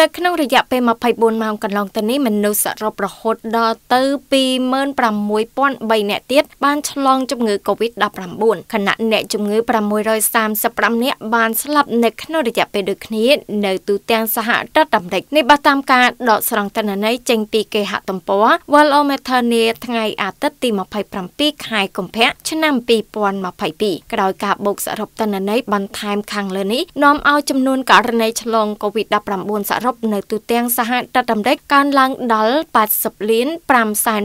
នៅក្នុងរយៈពេល24ម៉ោងកន្លងទៅនេះមនុស្សសរុបរហូតដល់ទៅ26,003នាក់ទៀតបានឆ្លងជំងឺ Covid-19 ខណៈអ្នកជំងឺ635នាក់បានស្លាប់នៅក្នុងរយៈពេលដូចគ្នានៅទូទាំងសហរដ្ឋអាមេរិកនេះបើតាមការដកស្រង់ទិន្នន័យចេញពីគេហទំព័រ Worldometer នាថ្ងៃអាទិត្យទី27ខែកុម្ភៈឆ្នាំ2022ក្រោយការបូកសរុបទិន្នន័យបន្ថែមខាងលើនេះនាំឲ្យចំនួនករណីឆ្លង Covid-19 សរុបប់នៅទូទាំងសហរដ្ឋអាមេរិកកើនឡើងដល់80លាន561,293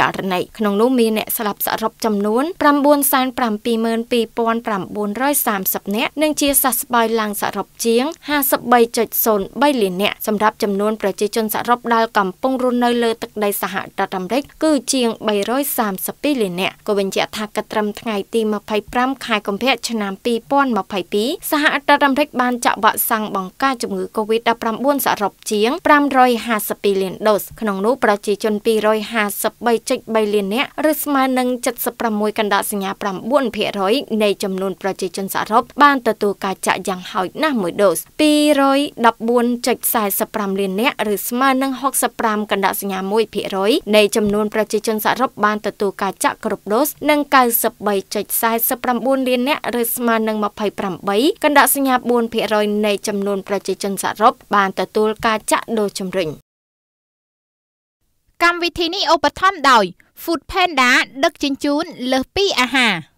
ករណីក្នុងនោះមានអ្នកស្លាប់សរុបចំនួន972,930នាក់និងជាសះស្បើយឡើងសរុបជាង53.03លាននាក់សម្រាប់ចំនួនប្រជាជនសរុបដែលកំពុងរស់នៅលើទឹកដីសហរដ្ឋអាមេរិកគឺជាង332លាននាក់ក៏បញ្ជាក់ថាកត្រឹមថ្ងៃទី25ខែកុម្ភៈឆ្នាំ2022សហរដ្ឋអាមេរិកបានចាក់វ៉ាក់សាំងនិងបង្ការជំងឺ Covid-19 សរុបជាង552លានដូសក្នុងនោះប្រជាជន253.3លាននាក់ឬស្មើនឹង76កណ្ដាសញ្ញា9%នៃចំនួនប្រជាជនសរុបបានទទួលការចាក់យ៉ាងហោចណាស់មួយដូស214.45លាននាក់ឬស្មើនឹង65កណ្ដាសញ្ញា1%នៃចំនួនប្រជាជនសរុបបានទទួលការចាក់គ្រប់ដូសនិង93.49លាននាក់ឬស្មើនឹង28កណ្ដាសញ្ញា4%នៃចំចំនួនប្រជាជនសរុបបានទទួលការចាក់ដូរជំរុញកម្មវិធីនេះឧបត្ថម្ភដោយ Food Panda ដឹកជញ្ជូនលើសពីអាហារ។